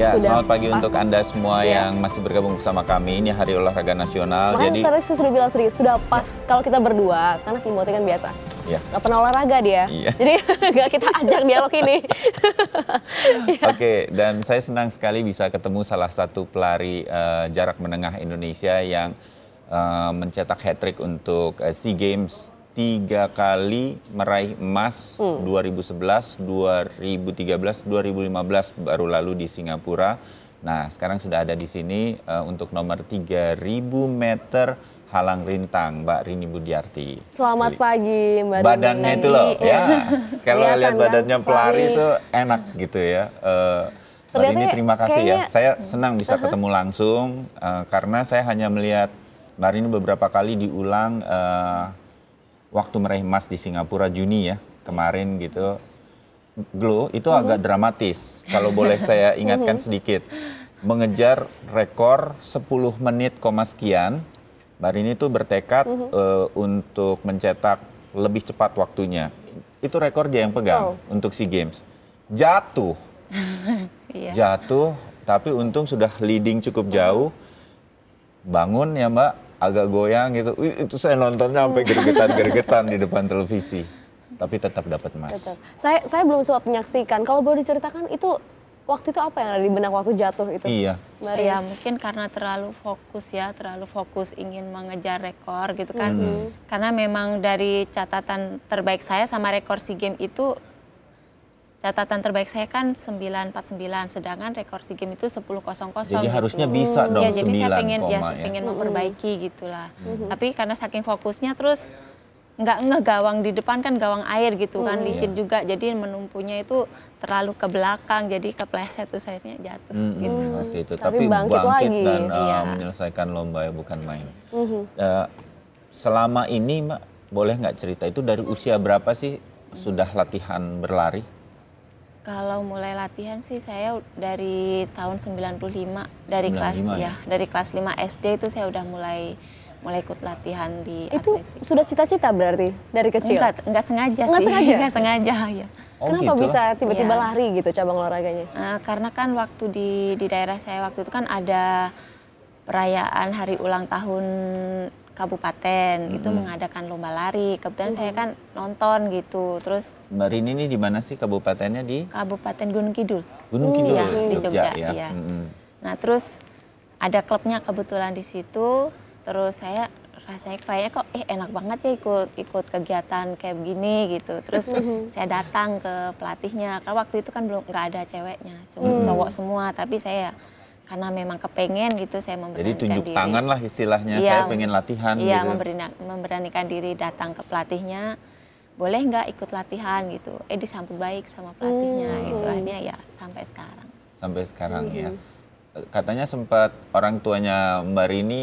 Ya, sudah selamat pagi pas. untuk Anda semua ya. yang masih bergabung bersama kami. Ini Hari Olahraga Nasional. Makanya jadi tadi saya sudah bilang sendiri, sudah pas ya. kalau kita berdua, karena Timothy kan biasa. Ya. Gak pernah olahraga dia. Ya. Jadi gak kita ajak dialog ini. ya. Oke, dan saya senang sekali bisa ketemu salah satu pelari uh, jarak menengah Indonesia yang uh, mencetak hat-trick untuk uh, SEA Games tiga kali meraih emas hmm. 2011, 2013, 2015 baru lalu di Singapura. Nah, sekarang sudah ada di sini uh, untuk nomor 3000 meter halang rintang Mbak Rini Budiarti. Selamat pagi Mbak Badannya itu loh, ya. Kalau lihat kan? badannya kan? pelari itu enak gitu ya. Uh, Mbak Rini ya, terima kasih ya. kayaknya... ya. Saya senang bisa uh -huh. ketemu langsung uh, karena saya hanya melihat Mbak Rini beberapa kali diulang uh, waktu meraih emas di Singapura Juni ya kemarin gitu Glow itu mm-hmm. agak dramatis kalau boleh saya mm-hmm. ingatkan sedikit mengejar rekor 10 menit koma sekian ini itu bertekad uh, untuk mencetak lebih cepat waktunya itu rekor dia yang pegang oh. untuk SEA Games jatuh yeah. jatuh tapi untung sudah leading cukup jauh bangun ya mbak agak goyang gitu. itu saya nontonnya sampai gergetan-gergetan di depan televisi. Tapi tetap dapat emas. Tetap. Saya saya belum sempat menyaksikan. Kalau boleh diceritakan itu waktu itu apa yang ada di benak waktu jatuh itu? Iya. Mari. Iya, mungkin karena terlalu fokus ya, terlalu fokus ingin mengejar rekor gitu kan. Mm. Karena memang dari catatan terbaik saya sama rekor SEA Games itu catatan terbaik saya kan 949 sedangkan rekor SEA Games itu 10.00 Jadi gitu. harusnya bisa iya, dong ya, 9, jadi saya pengen ya, koma, ya, saya pengen memperbaiki gitulah. Mm -hmm. Tapi karena saking fokusnya terus nggak ngegawang di depan kan gawang air gitu kan mm-hmm. licin iya. juga jadi menumpunya itu terlalu ke belakang jadi kepleset tuh akhirnya jatuh -hmm. gitu. hmm. itu. Mm-hmm. Tapi, Tapi bangkit, bangkit lagi. dan uh, iya. menyelesaikan lomba ya bukan main. -hmm. uh, selama ini Mbak boleh nggak cerita itu dari usia berapa sih sudah latihan berlari? Kalau mulai latihan sih saya dari tahun 95 dari 95 kelas ya, ya? dari kelas 5 SD itu saya udah mulai mulai ikut latihan di Itu atletik. sudah cita-cita berarti dari kecil? Enggak, enggak sengaja enggak sih. Sengaja. Enggak sengaja ya. Oh, Kenapa gitu? bisa tiba-tiba ya. lari gitu cabang olahraganya? Uh, karena kan waktu di di daerah saya waktu itu kan ada perayaan hari ulang tahun kabupaten itu itu hmm. mengadakan lomba lari. Kebetulan hmm. saya oh. kan nonton gitu. Terus Mbak Rini ini di mana sih kabupatennya di? Kabupaten Gunung Kidul. Gunung iya, Kidul ya, di Jogja, Jogja ya. ya. Hmm. Nah, terus ada klubnya kebetulan di situ. Terus saya rasanya kayaknya kok eh enak banget ya ikut ikut kegiatan kayak begini gitu. Terus hmm. saya datang ke pelatihnya. Kan waktu itu kan belum nggak ada ceweknya, cuma hmm. cowok semua, tapi saya karena memang kepengen gitu saya memberanikan Jadi tunjuk diri. tangan lah istilahnya, ya, saya iya, pengen latihan ya, gitu. memberanikan diri datang ke pelatihnya, boleh nggak ikut latihan gitu. Eh disambut baik sama pelatihnya hmm. gitu, akhirnya ya sampai sekarang. Sampai sekarang ya. hmm. ya. Katanya sempat orang tuanya Mbak Rini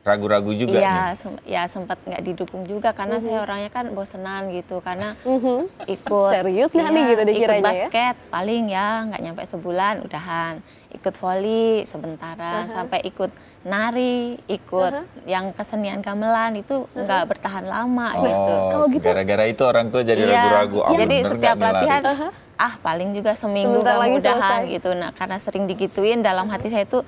ragu-ragu juga ya sem ya sempat nggak didukung juga karena uh -huh. saya hmm. orangnya kan bosenan gitu karena uh hmm. -huh. ikut serius nggak ya, nih iya, gitu dikiranya ya basket paling ya nggak nyampe sebulan udahan ikut voli sebentaran uh -huh. sampai ikut nari, ikut uh -huh. yang kesenian gamelan itu uh-huh. nggak uh -huh. bertahan lama oh, gitu. Kalau gitu gara-gara itu orang tua jadi iya. ragu-ragu. Iya, jadi setiap latihan uh -huh. ah paling juga seminggu mudah-mudahan gitu. Nah, karena sering digituin dalam hati saya itu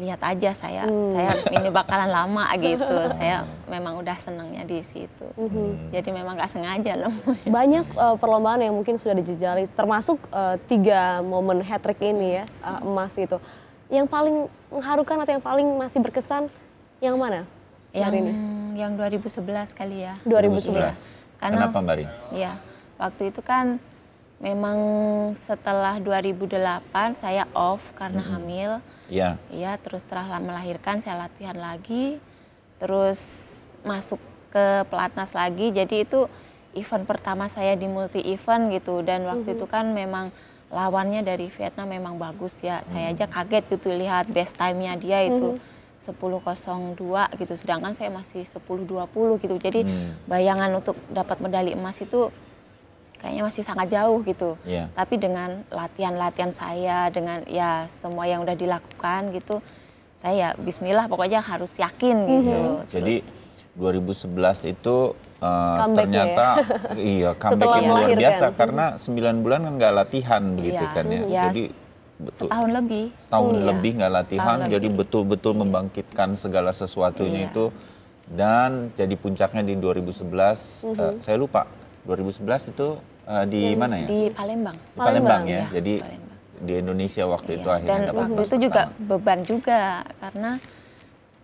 lihat aja saya hmm. saya ini bakalan lama gitu saya memang udah senangnya di situ hmm. jadi memang gak sengaja loh. banyak uh, perlombaan yang mungkin sudah dijejali termasuk uh, tiga momen hat trick ini ya uh, emas itu yang paling mengharukan atau yang paling masih berkesan yang mana yang ini? yang 2011 kali ya 2011 iya. karena Kenapa Mbak Rin? ya waktu itu kan memang setelah 2008 saya off karena mm -hmm. hamil. Iya. Yeah. Iya, terus setelah melahirkan saya latihan lagi, terus masuk ke pelatnas lagi. Jadi itu event pertama saya di multi event gitu dan waktu mm -hmm. itu kan memang lawannya dari Vietnam memang bagus ya. Mm -hmm. Saya aja kaget gitu lihat best time-nya dia itu. Mm -hmm. 10.02 gitu sedangkan saya masih 10.20 gitu. Jadi hmm. bayangan untuk dapat medali emas itu kayaknya masih sangat jauh gitu. Yeah. Tapi dengan latihan-latihan saya, dengan ya semua yang udah dilakukan gitu, saya ya Bismillah pokoknya harus yakin mm -hmm. gitu. Iya. Jadi Terus, 2011 itu uh, ternyata ya? iya comeback yang luar biasa kan. karena 9 mhm. bulan kan nggak latihan yeah. gitu kan ya. Yes. Iya, jadi betul, setahun lebih. Setahun hmm, lebih nggak iya. latihan, jadi betul-betul iya. membangkitkan segala sesuatunya iya. itu. Dan jadi puncaknya di 2011, mm -hmm. uh, saya lupa 2011 itu uh, di Dan mana ya? Di Palembang. Di Palembang, ya. Palembang ya. ya. Jadi Palembang. di Indonesia waktu iya, itu akhirnya dan waktu itu pertama. juga beban juga karena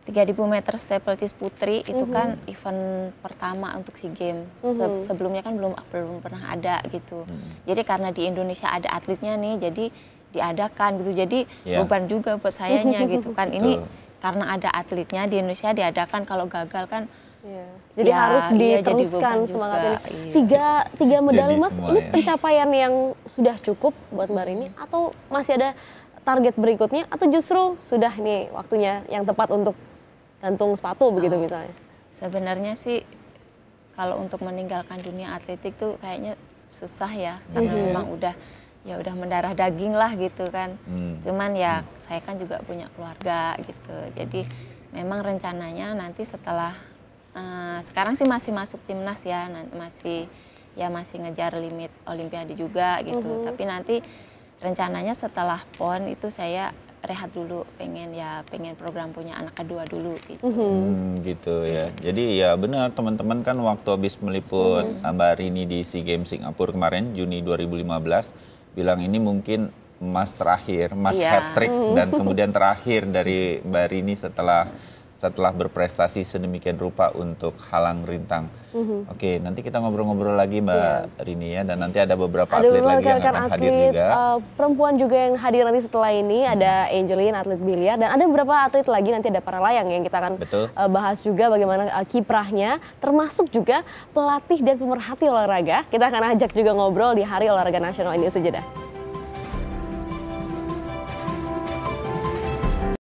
3000 meter staple cheese putri itu mm -hmm. kan event pertama untuk si game. Mm -hmm. Se mhm. sebelumnya kan belum belum pernah ada gitu. Mm -hmm. Jadi karena di Indonesia ada atletnya nih jadi diadakan gitu. Jadi yeah. beban juga buat sayanya gitu kan. Ini Betul. karena ada atletnya di Indonesia diadakan kalau gagal kan Iya. Jadi ya, harus iya, diteruskan iya, semangat juga. ini. Iya. Tiga tiga medali emas mas, ini pencapaian yang sudah cukup buat mbak Rini atau masih ada target berikutnya atau justru sudah nih waktunya yang tepat untuk gantung sepatu begitu oh, misalnya? Sebenarnya sih kalau untuk meninggalkan dunia atletik tuh kayaknya susah ya karena -hmm. memang udah ya udah mendarah daging lah gitu kan. Mm. Cuman ya mm. saya kan juga punya keluarga gitu. Jadi memang rencananya nanti setelah Eh, sekarang sih masih masuk timnas ya nanti masih ya masih ngejar limit olimpiade juga gitu uhum. tapi nanti rencananya setelah pon itu saya rehat dulu pengen ya pengen program punya anak kedua dulu gitu hmm, gitu ya jadi ya benar teman-teman kan waktu habis meliput hmm. Mbak Rini di Sea Games Singapura kemarin Juni 2015 bilang ini mungkin emas terakhir emas yeah. hat trick dan kemudian terakhir dari Mbak Rini setelah hmm setelah berprestasi sedemikian rupa untuk halang rintang. Mm-hmm. Oke, nanti kita ngobrol-ngobrol lagi Mbak yeah. Rini ya dan nanti ada beberapa ada atlet lagi yang akan atlet, hadir juga. Uh, perempuan juga yang hadir nanti setelah ini hmm. ada Angeline atlet biliar dan ada beberapa atlet lagi nanti ada para layang yang kita akan Uh, bahas juga bagaimana uh, kiprahnya termasuk juga pelatih dan pemerhati olahraga. Kita akan ajak juga ngobrol di Hari Olahraga Nasional ini sejeda.